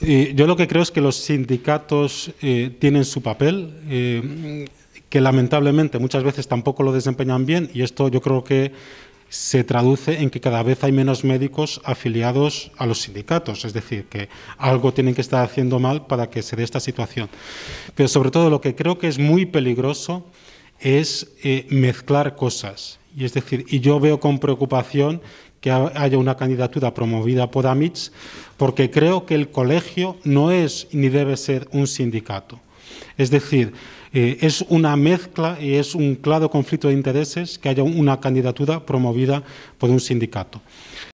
yo lo que creo es que los sindicatos eh, tienen su papel, eh, que lamentablemente muchas veces tampoco lo desempeñan bien y esto yo creo que se traduce en que cada vez hay menos médicos afiliados a los sindicatos, es decir, que algo tienen que estar haciendo mal para que se dé esta situación. Pero sobre todo lo que creo que es muy peligroso es eh, mezclar cosas. Y es decir, y yo veo con preocupación que haya una candidatura promovida por AMITS, porque creo que el colegio no es ni debe ser un sindicato. Es decir, eh, es una mezcla y es un claro conflicto de intereses que haya una candidatura promovida por un sindicato.